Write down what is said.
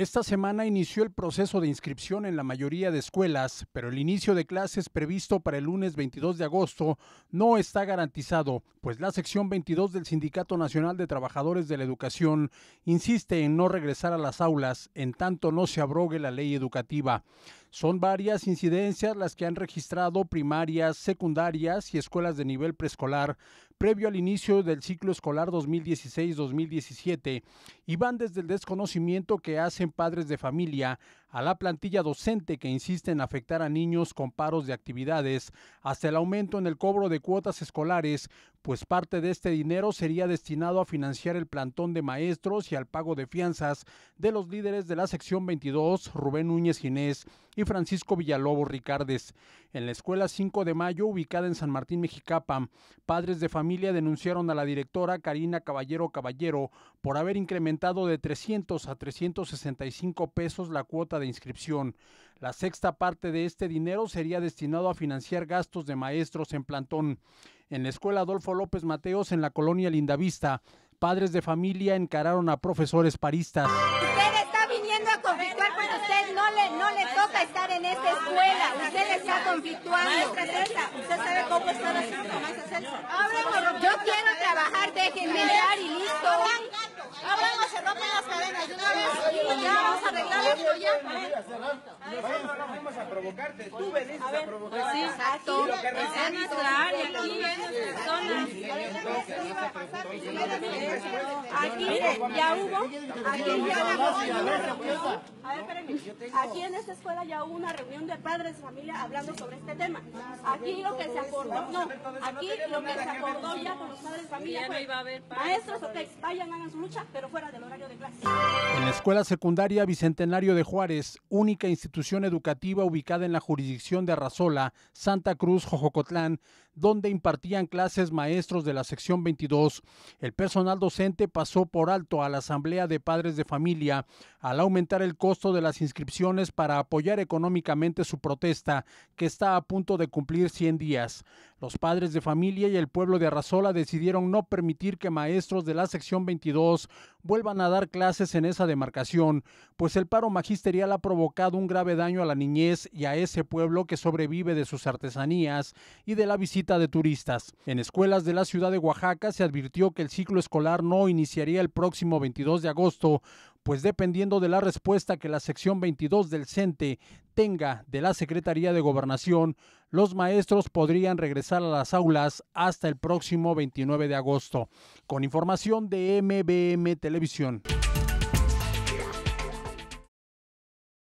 Esta semana inició el proceso de inscripción en la mayoría de escuelas, pero el inicio de clases previsto para el lunes 22 de agosto no está garantizado, pues la sección 22 del Sindicato Nacional de Trabajadores de la Educación insiste en no regresar a las aulas en tanto no se abrogue la ley educativa. Son varias incidencias las que han registrado primarias, secundarias y escuelas de nivel preescolar previo al inicio del ciclo escolar 2016-2017 y van desde el desconocimiento que hacen padres de familia a la plantilla docente que insiste en afectar a niños con paros de actividades, hasta el aumento en el cobro de cuotas escolares, pues parte de este dinero sería destinado a financiar el plantón de maestros y al pago de fianzas de los líderes de la sección 22, Rubén Núñez Ginés y Francisco Villalobos Ricardes. En la escuela 5 de mayo, ubicada en San Martín Mexicapa, padres de familia denunciaron a la directora Karina Caballero Caballero por haber incrementado de 300 a 365 pesos la cuota de inscripción. La sexta parte de este dinero sería destinado a financiar gastos de maestros en plantón. En la escuela Adolfo López Mateos, en la colonia Lindavista, padres de familia encararon a profesores paristas. Usted está viniendo a conflictuar, pero usted no le, no le toca estar en esta escuela. Usted está conflictuando. Maestra usted sabe cómo está la situación. Maestra eso ya. a provocarte, tú venís a provocar. nuestra área aquí. ya hubo, aquí Aquí en esta escuela ya hubo una reunión de padres de familia hablando sobre este tema. Aquí lo que se acordó, no, aquí lo que se acordó ya con los padres de familia fue, maestros, vayan, hagan su lucha, pero fuera del horario de clase. Escuela Secundaria Bicentenario de Juárez, única institución educativa ubicada en la jurisdicción de Arrazola, Santa Cruz, Jojocotlán, donde impartían clases maestros de la sección 22. El personal docente pasó por alto a la Asamblea de Padres de Familia al aumentar el costo de las inscripciones para apoyar económicamente su protesta, que está a punto de cumplir 100 días. Los padres de familia y el pueblo de Arrasola decidieron no permitir que maestros de la sección 22 vuelvan a dar clases en esa demarcación, pues el paro magisterial ha provocado un grave daño a la niñez y a ese pueblo que sobrevive de sus artesanías y de la visita de turistas. En escuelas de la ciudad de Oaxaca se advirtió que el ciclo escolar no iniciaría el próximo 22 de agosto, pues dependiendo de la respuesta que la sección 22 del CENTE tenga de la Secretaría de Gobernación, los maestros podrían regresar a las aulas hasta el próximo 29 de agosto. Con información de MBM Televisión.